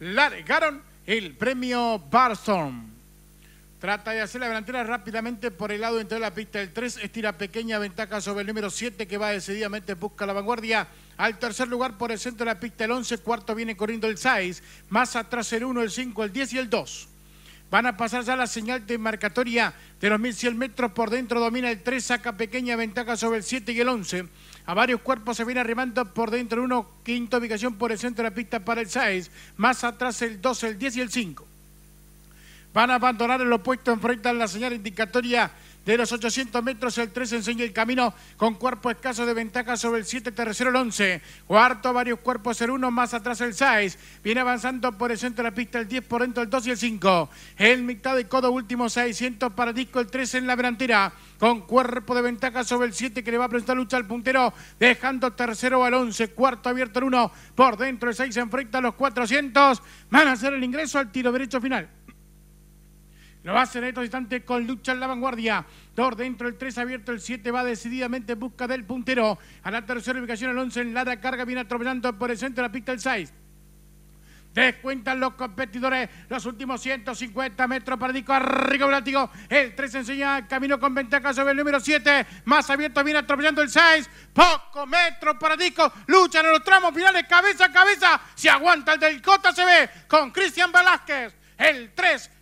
largaron el premio Barson. Trata de hacer la delantera rápidamente por el lado interior de la pista. del 3 estira pequeña ventaja sobre el número 7 que va decididamente, busca la vanguardia. Al tercer lugar por el centro de la pista el 11, cuarto viene corriendo el 6, más atrás el 1, el 5, el 10 y el 2. Van a pasar ya la señal de marcatoria de los 1100 metros por dentro. Domina el 3, saca pequeña ventaja sobre el 7 y el 11. A varios cuerpos se viene arrimando por dentro. de uno quinta ubicación por el centro de la pista para el Saez. Más atrás el 12, el 10 y el 5. Van a abandonar el opuesto, a la señal indicatoria de los 800 metros, el 3 enseña el camino con cuerpo escaso de ventaja sobre el 7, tercero el 11. Cuarto, varios cuerpos el 1, más atrás el 6. Viene avanzando por el centro de la pista el 10, por dentro el 2 y el 5. El mitad de codo último 600 para Disco, el 3 en la delantera con cuerpo de ventaja sobre el 7 que le va a presentar lucha al puntero, dejando tercero al 11, cuarto abierto el 1, por dentro el 6 enfrenta a los 400, van a hacer el ingreso al tiro derecho final. Lo va en estos instantes con lucha en la vanguardia. Tor dentro, el 3 abierto, el 7 va decididamente en busca del puntero. A la tercera ubicación, el 11 en la carga, viene atropellando por el centro de la pista el 6. Descuentan los competidores los últimos 150 metros para Dico Rico Blático. El 3 enseña camino con ventaja sobre el número 7. Más abierto viene atropellando el 6. Poco metro para disco, Luchan en los tramos finales cabeza a cabeza. Se aguanta el del Cota se ve con Cristian Velázquez. El 3.